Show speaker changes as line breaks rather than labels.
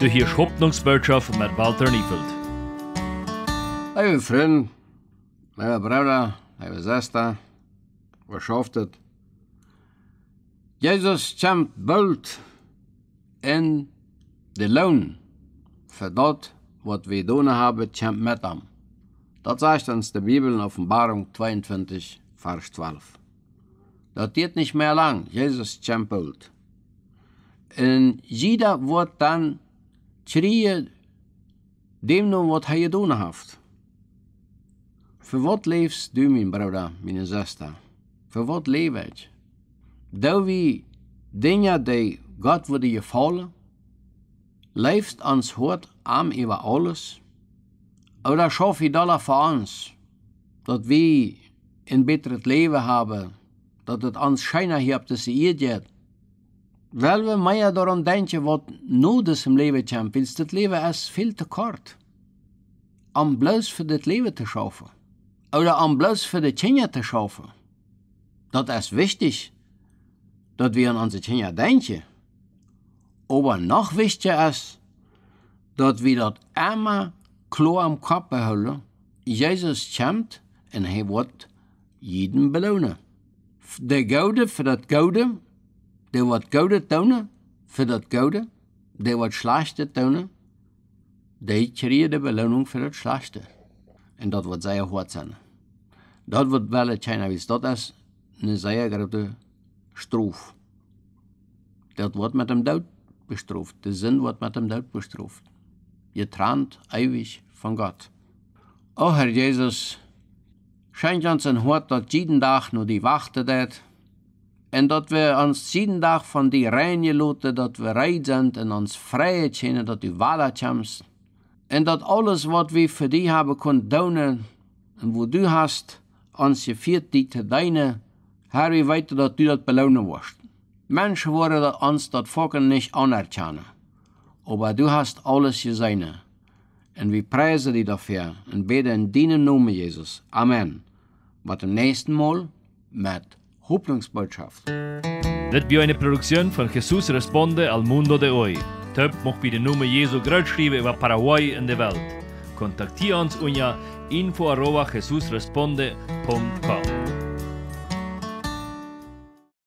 Du hörst Hoffnungsbotschaft mit Walter Niefeld.
Liebe Freunde, liebe Brüder, liebe Schwester, was schafft es? Jesus kommt bald in den Lohn für das, was wir tun haben, kommt mit ihm. Das sagt uns die Bibel in Offenbarung 22, Vers 12. Das geht nicht mehr lang. Jesus kommt bald. Und jeder wird dann Črije demnum wat hij je doen haft. Voor wat leefst du, min broeder, min zuster? Voor wat leef Doe wie dingen die God wilde je vallen? Leefst ons hoort aan over alles? Oder schaf je dat voor ons? Dat wij een beter leven hebben, dat het ons schijner hier op de seer wel we maja een denke wat nodig dus is om leven te Champions, Dit leven is veel te kort. Om bloos voor dit leven te schaffen. of om bloos voor de Kinder te schaffen. Dat is wichtig, dat we aan onze Kinder denken. Maar nog wichtiger is. dat we dat immer klar am Kopf behouden. Jezus kommt en hij wordt jeden belonen. De gouden voor dat gouden. de wat goude tonen fir dat goude, de wat slaagchte tonen, de krie de beloning fir het slaagchte en dat wat zeier wat zijn. Dat wat welle China wie dat as ne zeier grote stroef. Dat wat met hem doud bestroft, de sinn wat met hem doud bestroft. Je traant eiwig van God. O Herr Jezus, schijnt ons een hoort dat jeden dag nu die wachten deed, En dat we ons jeden Tag von die reine Leute, dat wir rein sind und uns freie können, dat wir weiterkommen. En dat alles, was wir für die haben können, donen, und wo du hast, uns geführt, die te deine, Herr, wir weiter, dat du dat belohnen wirst. Menschen wollen dat uns dat Volken nicht anerkennen. Aber du hast alles seine Und wir preisen dich dafür und beten in deinem Namen, Jesus. Amen. But im nächsten Mal mit Hoffnungsbotschaft.
Det blir eine Produktion von Jesus Responde al Mundo de hoy. Töp mocht bei der Nummer Jesu schreiben über Paraguay in der Welt. Kontaktier uns unter info arroba jesusresponde.com.